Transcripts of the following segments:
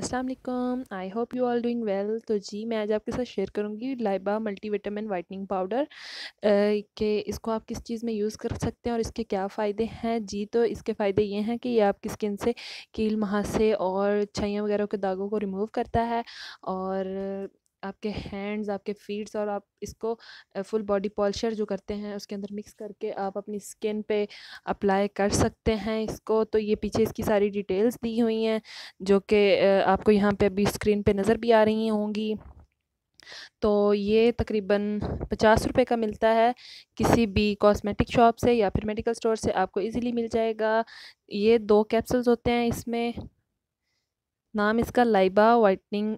अस्सलाम वालेकुम I hope you all doing well तो जी मैं आज आपके साथ शेयर करूंगी लाइबा मल्टीविटामिन वाइटनिंग पाउडर के इसको आप किस चीज़ में यूज़ कर सकते हैं और इसके क्या फ़ायदे हैं जी तो इसके फ़ायदे ये हैं कि ये आपकी स्किन से कील महासे और छैया वगैरह के दागों को रिमूव करता है और आपके हैंड्स आपके फीट्स और आप इसको फुल बॉडी पॉलिशर जो करते हैं उसके अंदर मिक्स करके आप अपनी स्किन पे अप्लाई कर सकते हैं इसको तो ये पीछे इसकी सारी डिटेल्स दी हुई हैं जो कि आपको यहाँ पे अभी स्क्रीन पे नज़र भी आ रही होंगी तो ये तकरीबन पचास रुपए का मिलता है किसी भी कॉस्मेटिक शॉप से या फिर मेडिकल स्टोर से आपको इजीली मिल जाएगा ये दो कैप्सूल्स होते हैं इसमें नाम इसका लाइबा वाइटनिंग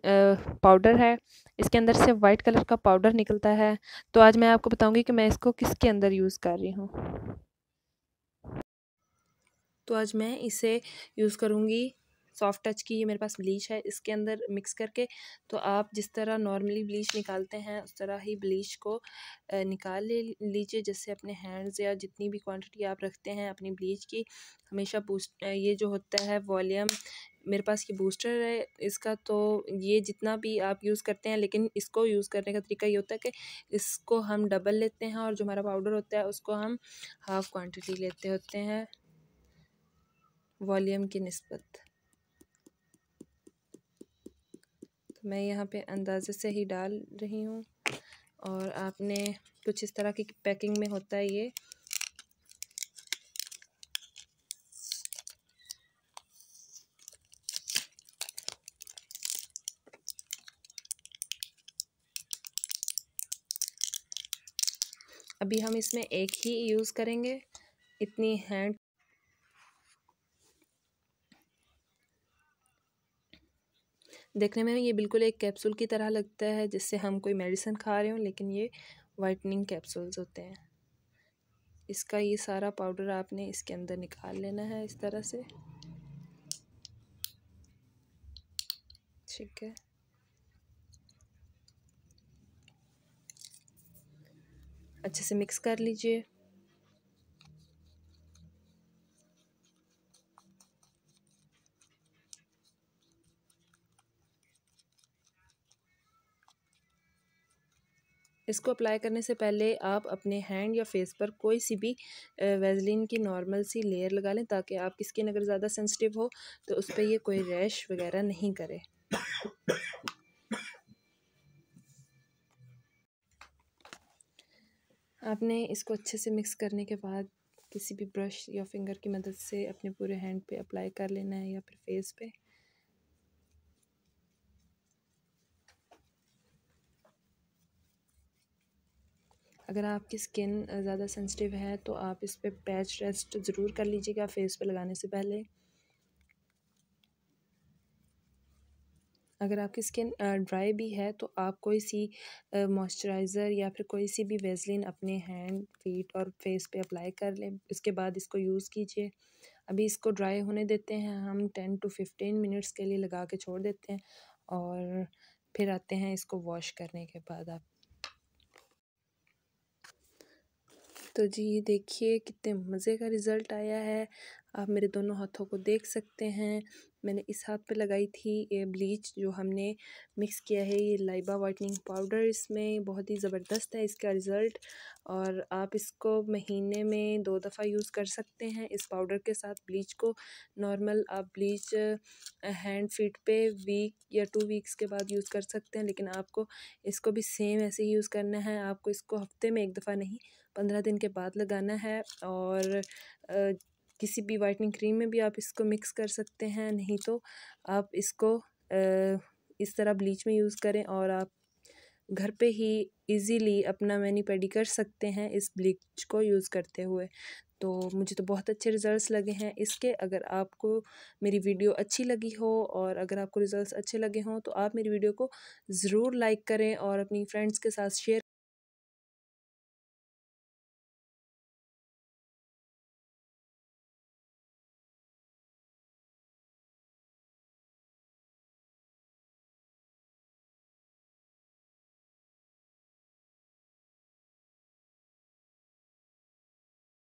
पाउडर है इसके अंदर से वाइट कलर का पाउडर निकलता है तो आज मैं आपको बताऊंगी कि मैं इसको किसके अंदर यूज़ कर रही हूँ तो आज मैं इसे यूज़ करूँगी सॉफ्ट टच की ये मेरे पास ब्लीच है इसके अंदर मिक्स करके तो आप जिस तरह नॉर्मली ब्लीच निकालते हैं उस तरह ही ब्लीच को निकाल ले लीजिए जैसे अपने हैंड्स या जितनी भी क्वांटिटी आप रखते हैं अपनी ब्लीच की हमेशा पूछ ये जो होता है वॉल्यूम मेरे पास ये बूस्टर है इसका तो ये जितना भी आप यूज़ करते हैं लेकिन इसको यूज़ करने का तरीका ये होता है कि इसको हम डबल लेते हैं और जो हमारा पाउडर होता है उसको हम हाफ़ क्वांटिटी लेते होते हैं वॉल्यूम की नस्बत तो मैं यहाँ पे अंदाज़े से ही डाल रही हूँ और आपने कुछ इस तरह की पैकिंग में होता है ये अभी हम इसमें एक ही यूज़ करेंगे इतनी हैंड देखने में ये बिल्कुल एक कैप्सूल की तरह लगता है जिससे हम कोई मेडिसिन खा रहे हो लेकिन ये वाइटनिंग कैप्सूल्स होते हैं इसका ये सारा पाउडर आपने इसके अंदर निकाल लेना है इस तरह से ठीक है अच्छे से मिक्स कर लीजिए इसको अप्लाई करने से पहले आप अपने हैंड या फेस पर कोई सी भी वेजलिन की नॉर्मल सी लेयर लगा लें ताकि आपकी स्किन अगर ज़्यादा सेंसिटिव हो तो उस पर ये कोई रैश वगैरह नहीं करे आपने इसको अच्छे से मिक्स करने के बाद किसी भी ब्रश या फिंगर की मदद से अपने पूरे हैंड पे अप्लाई कर लेना है या फिर फेस पे अगर आपकी स्किन ज़्यादा सेंसिटिव है तो आप इस पर पैच रेस्ट ज़रूर कर लीजिएगा फेस पे लगाने से पहले अगर आपकी स्किन ड्राई भी है तो आप कोई सी मॉइस्चराइज़र या फिर कोई सी भी वेजलिन अपने हैंड फीट और फेस पे अप्लाई कर लें इसके बाद इसको यूज़ कीजिए अभी इसको ड्राई होने देते हैं हम टेन टू फिफ्टीन मिनट्स के लिए लगा के छोड़ देते हैं और फिर आते हैं इसको वॉश करने के बाद आप तो जी ये देखिए कितने मज़े का रिज़ल्ट आया है आप मेरे दोनों हाथों को देख सकते हैं मैंने इस हाथ पे लगाई थी ये ब्लीच जो हमने मिक्स किया है ये लाइबा वाइटनिंग पाउडर इसमें बहुत ही ज़बरदस्त है इसका रिज़ल्ट और आप इसको महीने में दो दफ़ा यूज़ कर सकते हैं इस पाउडर के साथ ब्लीच को नॉर्मल आप ब्लीच हैंड फीट पे वीक या टू वीक्स के बाद यूज़ कर सकते हैं लेकिन आपको इसको भी सेम ऐसे ही यूज़ करना है आपको इसको हफ्ते में एक दफ़ा नहीं पंद्रह दिन के बाद लगाना है और किसी भी वाइटनिंग क्रीम में भी आप इसको मिक्स कर सकते हैं नहीं तो आप इसको इस तरह ब्लीच में यूज़ करें और आप घर पे ही इजीली अपना मैनी पेडी कर सकते हैं इस ब्लीच को यूज़ करते हुए तो मुझे तो बहुत अच्छे रिज़ल्ट्स लगे हैं इसके अगर आपको मेरी वीडियो अच्छी लगी हो और अगर आपको रिज़ल्ट्स अच्छे लगे हों तो आप मेरी वीडियो को ज़रूर लाइक करें और अपनी फ्रेंड्स के साथ शेयर